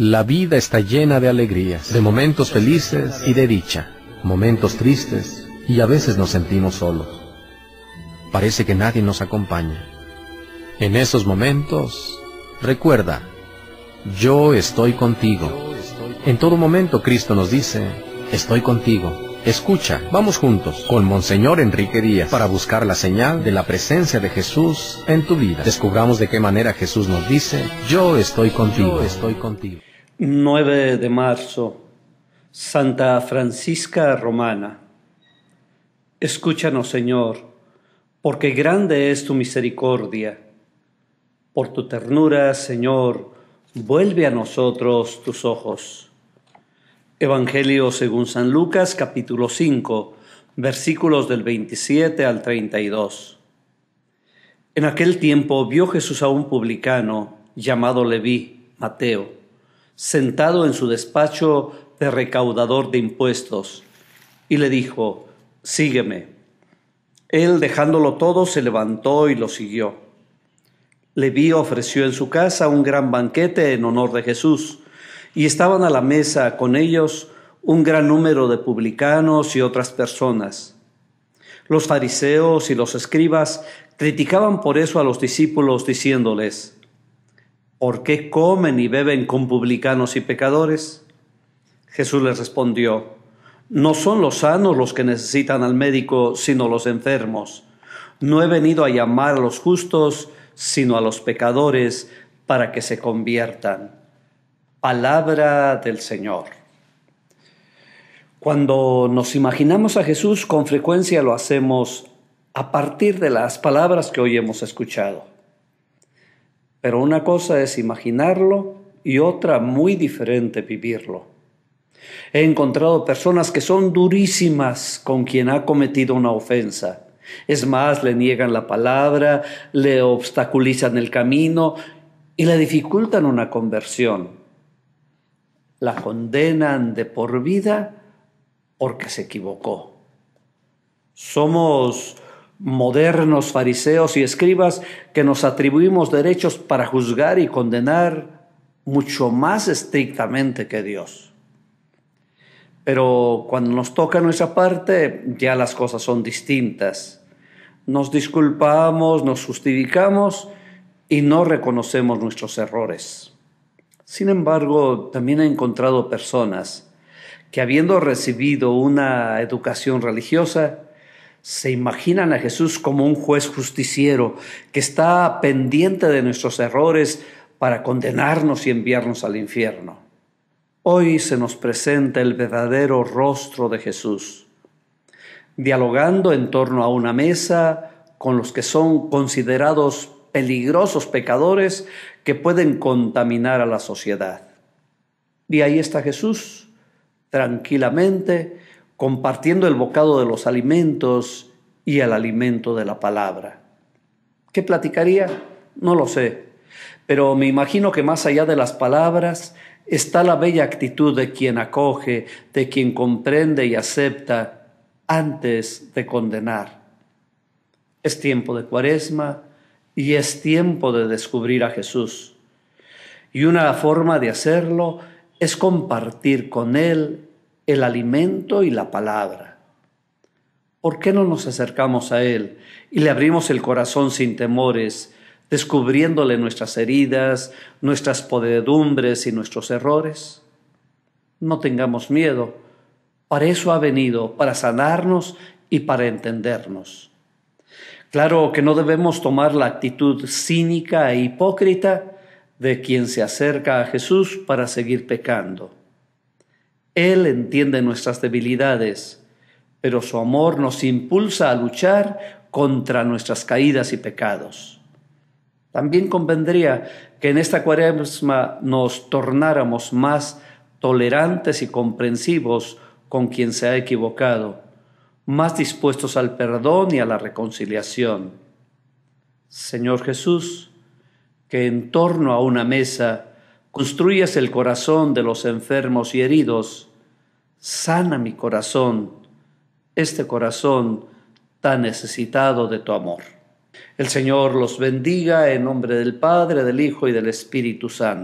La vida está llena de alegrías, de momentos felices y de dicha, momentos tristes y a veces nos sentimos solos. Parece que nadie nos acompaña. En esos momentos, recuerda, yo estoy contigo. En todo momento Cristo nos dice, estoy contigo. Escucha, vamos juntos con Monseñor Enrique Díaz para buscar la señal de la presencia de Jesús en tu vida. Descubramos de qué manera Jesús nos dice, yo estoy contigo, estoy contigo. 9 de marzo, Santa Francisca Romana. Escúchanos, Señor, porque grande es tu misericordia. Por tu ternura, Señor, vuelve a nosotros tus ojos. Evangelio según San Lucas, capítulo 5, versículos del 27 al 32. En aquel tiempo vio Jesús a un publicano llamado Leví, Mateo sentado en su despacho de recaudador de impuestos, y le dijo, Sígueme. Él, dejándolo todo, se levantó y lo siguió. Leví ofreció en su casa un gran banquete en honor de Jesús, y estaban a la mesa con ellos un gran número de publicanos y otras personas. Los fariseos y los escribas criticaban por eso a los discípulos, diciéndoles, ¿por qué comen y beben con publicanos y pecadores? Jesús les respondió, no son los sanos los que necesitan al médico, sino los enfermos. No he venido a llamar a los justos, sino a los pecadores, para que se conviertan. Palabra del Señor. Cuando nos imaginamos a Jesús, con frecuencia lo hacemos a partir de las palabras que hoy hemos escuchado. Pero una cosa es imaginarlo y otra muy diferente vivirlo. He encontrado personas que son durísimas con quien ha cometido una ofensa. Es más, le niegan la palabra, le obstaculizan el camino y le dificultan una conversión. La condenan de por vida porque se equivocó. Somos modernos fariseos y escribas que nos atribuimos derechos para juzgar y condenar mucho más estrictamente que Dios. Pero cuando nos toca nuestra parte, ya las cosas son distintas. Nos disculpamos, nos justificamos y no reconocemos nuestros errores. Sin embargo, también he encontrado personas que habiendo recibido una educación religiosa, se imaginan a Jesús como un juez justiciero que está pendiente de nuestros errores para condenarnos y enviarnos al infierno. Hoy se nos presenta el verdadero rostro de Jesús, dialogando en torno a una mesa con los que son considerados peligrosos pecadores que pueden contaminar a la sociedad. Y ahí está Jesús, tranquilamente, compartiendo el bocado de los alimentos y el alimento de la palabra. ¿Qué platicaría? No lo sé, pero me imagino que más allá de las palabras está la bella actitud de quien acoge, de quien comprende y acepta antes de condenar. Es tiempo de cuaresma y es tiempo de descubrir a Jesús. Y una forma de hacerlo es compartir con Él el alimento y la palabra. ¿Por qué no nos acercamos a Él y le abrimos el corazón sin temores, descubriéndole nuestras heridas, nuestras podedumbres y nuestros errores? No tengamos miedo, para eso ha venido, para sanarnos y para entendernos. Claro que no debemos tomar la actitud cínica e hipócrita de quien se acerca a Jesús para seguir pecando. Él entiende nuestras debilidades, pero su amor nos impulsa a luchar contra nuestras caídas y pecados. También convendría que en esta cuaresma nos tornáramos más tolerantes y comprensivos con quien se ha equivocado, más dispuestos al perdón y a la reconciliación. Señor Jesús, que en torno a una mesa construyes el corazón de los enfermos y heridos, sana mi corazón, este corazón tan necesitado de tu amor. El Señor los bendiga en nombre del Padre, del Hijo y del Espíritu Santo.